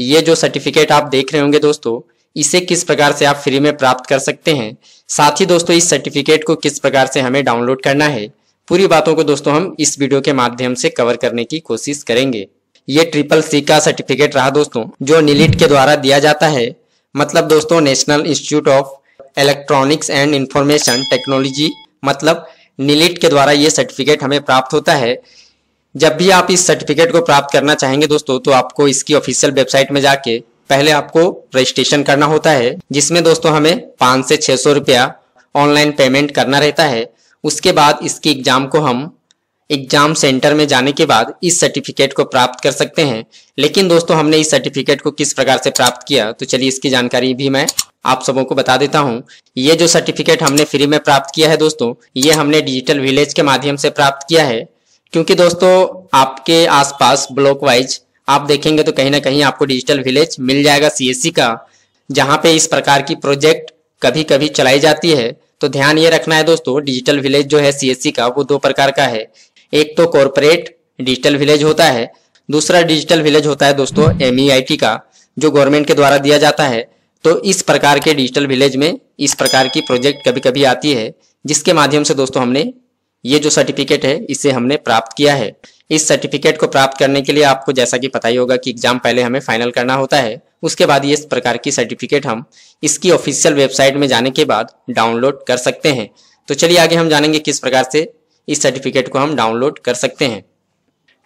ये जो सर्टिफिकेट आप देख रहे होंगे दोस्तों इसे किस प्रकार से आप फ्री में प्राप्त कर सकते हैं साथ ही दोस्तों इस सर्टिफिकेट को किस प्रकार से हमें डाउनलोड करना है पूरी बातों को दोस्तों हम इस वीडियो के माध्यम से कवर करने की कोशिश करेंगे ये ट्रिपल सी का सर्टिफिकेट रहा दोस्तों जो निलिट e के द्वारा दिया जाता है मतलब दोस्तों national institute of electronics and information technology मतलब निलिट e के द्वारा ये सर्टिफिकेट हमें प्राप्त होता है जब भी आप इस सर्टिफिकेट को प्राप्त करना चाहेंगे दोस्तों तो आपको इसकी ऑफिशियल वेबसाइट में जाके पहले आपको रजिस्ट्रेशन करना होता है जिसमें दोस्तों हमें पाँच से छः सौ रुपया ऑनलाइन पेमेंट करना रहता है उसके बाद इसकी एग्ज़ाम को हम एग्जाम सेंटर में जाने के बाद इस सर्टिफिकेट को प्राप्त कर सकते हैं लेकिन दोस्तों हमने इस सर्टिफिकेट को किस प्रकार से प्राप्त किया तो चलिए इसकी जानकारी भी मैं आप सबों को बता देता हूँ ये जो सर्टिफिकेट हमने फ्री में प्राप्त किया है दोस्तों ये हमने डिजिटल विलेज के माध्यम से प्राप्त किया है क्योंकि दोस्तों आपके आसपास ब्लॉक वाइज आप देखेंगे तो कहीं ना कहीं आपको डिजिटल विलेज मिल जाएगा सीएससी का जहाँ पे इस प्रकार की प्रोजेक्ट कभी कभी चलाई जाती है तो ध्यान ये रखना है दोस्तों डिजिटल विलेज जो है सीएससी का वो दो प्रकार का है एक तो कॉरपोरेट डिजिटल विलेज होता है दूसरा डिजिटल विलेज होता है दोस्तों एम e का जो गवर्नमेंट के द्वारा दिया जाता है तो इस प्रकार के डिजिटल विलेज में इस प्रकार की प्रोजेक्ट कभी कभी आती है जिसके माध्यम से दोस्तों हमने ये जो सर्टिफिकेट है इसे हमने प्राप्त किया है इस सर्टिफिकेट को प्राप्त करने के लिए आपको जैसा कि पता ही होगा कि एग्जाम पहले हमें फाइनल करना होता है उसके बाद ये इस प्रकार की सर्टिफिकेट हम इसकी ऑफिशियल वेबसाइट में जाने के बाद डाउनलोड कर सकते हैं तो चलिए आगे हम जानेंगे किस प्रकार से इस सर्टिफिकेट को हम डाउनलोड कर सकते हैं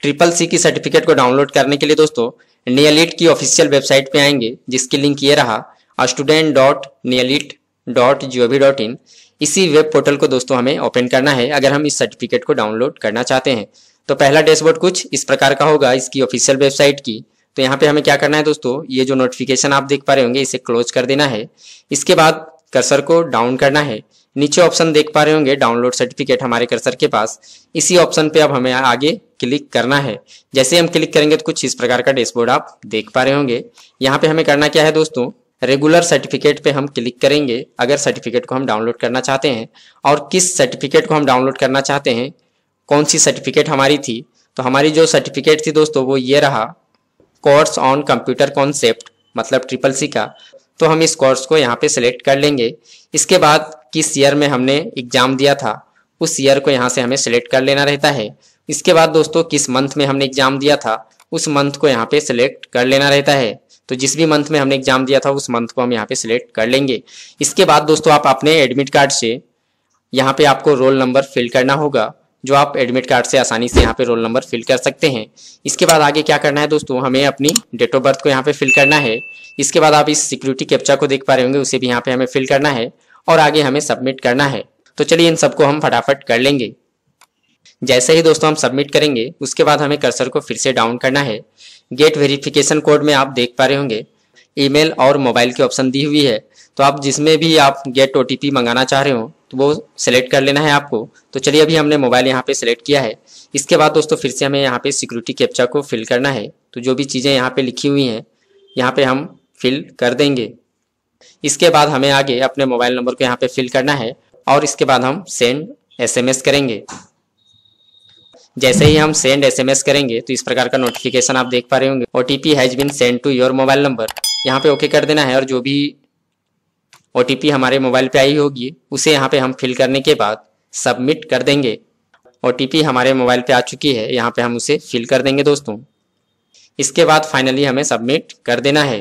ट्रिपल सी की सर्टिफिकेट को डाउनलोड करने के लिए दोस्तों नियलिट की ऑफिशियल वेबसाइट पे आएंगे जिसकी लिंक ये रहा student dot NIELIT dot G O V dot in इसी वेब पोर्टल को दोस्तों हमें ओपन करना है अगर हम इस सर्टिफिकेट को डाउनलोड करना चाहते हैं तो पहला डैशबोर्ड कुछ इस प्रकार का होगा इसकी ऑफिशियल वेबसाइट की तो यहाँ पे हमें क्या करना है दोस्तों ये जो नोटिफिकेशन आप देख पा रहे होंगे इसे क्लोज कर देना है इसके बाद कर्सर को डाउन करना है नीचे ऑप्शन देख पा रहे होंगे डाउनलोड सर्टिफिकेट हमारे कर्सर के पास इसी ऑप्शन पे अब हमें आगे क्लिक करना है जैसे हम क्लिक करेंगे तो कुछ इस प्रकार का डैशबोर्ड आप देख पा रहे होंगे यहाँ पे हमें करना क्या है दोस्तों रेगुलर सर्टिफिकेट पे हम क्लिक करेंगे अगर सर्टिफिकेट को हम डाउनलोड करना चाहते हैं और किस सर्टिफिकेट को हम डाउनलोड करना चाहते हैं कौन सी सर्टिफिकेट हमारी थी तो हमारी जो सर्टिफिकेट थी दोस्तों वो ये रहा कोर्स ऑन कंप्यूटर कॉन्सेप्ट मतलब ट्रिपल सी का तो हम इस कोर्स को यहाँ पे सिलेक्ट कर लेंगे इसके बाद किस ईयर में हमने एग्ज़ाम दिया था उस ईयर को यहाँ से हमें सिलेक्ट कर लेना रहता है इसके बाद दोस्तों किस मंथ में हमने एग्ज़ाम दिया था उस मंथ को यहाँ पे सिलेक्ट कर लेना रहता है तो जिस भी मंथ में हमने एग्जाम दिया था उस मंथ को हम यहाँ पे सिलेक्ट कर लेंगे इसके बाद दोस्तों आप अपने एडमिट कार्ड से यहाँ पे आपको रोल नंबर फिल करना होगा जो आप एडमिट कार्ड से आसानी से यहाँ पे रोल नंबर फिल कर सकते हैं इसके बाद आगे क्या करना है दोस्तों हमें अपनी डेट ऑफ बर्थ को यहाँ पे फिल करना है इसके बाद आप इस सिक्योरिटी कैप्चा को देख पा रहे होंगे उसे भी यहाँ पे हमें फिल करना है और आगे हमें सबमिट करना है तो चलिए इन सबको हम फटाफट कर लेंगे जैसे ही दोस्तों हम सबमिट करेंगे उसके बाद हमें कर्सर को फिर से डाउन करना है गेट वेरिफिकेशन कोड में आप देख पा रहे होंगे ईमेल और मोबाइल की ऑप्शन दी हुई है तो आप जिसमें भी आप गेट ओ मंगाना चाह रहे हो तो वो सिलेक्ट कर लेना है आपको तो चलिए अभी हमने मोबाइल यहाँ पे सिलेक्ट किया है इसके बाद दोस्तों फिर से हमें यहाँ पे सिक्योरिटी कैप्चा को फिल करना है तो जो भी चीज़ें यहाँ पे लिखी हुई हैं यहाँ पे हम फिल कर देंगे इसके बाद हमें आगे अपने मोबाइल नंबर को यहाँ पे फिल करना है और इसके बाद हम सेंड एस करेंगे जैसे ही हम सेंड एसएमएस करेंगे तो इस प्रकार का नोटिफिकेशन आप देख पा रहे होंगे OTP has been sent to your mobile number यहाँ पे ओके कर देना है और जो भी ओटीपी हमारे मोबाइल पे आई होगी उसे यहाँ पे हम फिल करने के बाद सबमिट कर देंगे ओटीपी हमारे मोबाइल पे आ चुकी है यहाँ पे हम उसे फिल कर देंगे दोस्तों इसके बाद फाइनली हमें सबमिट कर देना है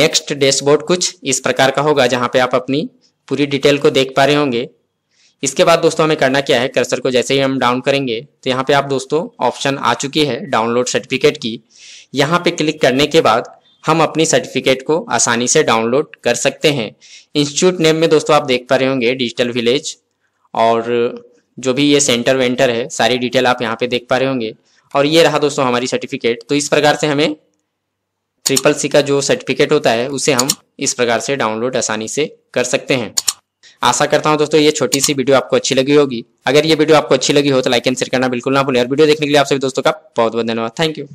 नेक्स्ट डैशबोर्ड कुछ इस प्रकार का होगा जहां पे आप अपनी पूरी डिटेल को देख पा रहे होंगे इसके बाद दोस्तों हमें करना क्या है कर्सर को जैसे ही हम डाउन करेंगे तो यहाँ पे आप दोस्तों ऑप्शन आ चुकी है डाउनलोड सर्टिफिकेट की यहाँ पे क्लिक करने के बाद हम अपनी सर्टिफिकेट को आसानी से डाउनलोड कर सकते हैं इंस्टीट्यूट नेम में दोस्तों आप देख पा रहे होंगे डिजिटल विलेज और जो भी ये सेंटर वेंटर है सारी डिटेल आप यहाँ पे देख पा रहे होंगे और ये रहा दोस्तों हमारी सर्टिफिकेट तो इस प्रकार से हमें ट्रिपल सी का जो सर्टिफिकेट होता है उसे हम इस प्रकार से डाउनलोड आसानी से कर सकते हैं आशा करता हूं दोस्तों ये छोटी सी वीडियो आपको अच्छी लगी होगी अगर ये वीडियो आपको अच्छी लगी हो तो लाइक एंड शेयर करना बिल्कुल ना भूलें और वीडियो देखने के लिए आप सभी दोस्तों का बहुत बहुत धन्यवाद थैंक यू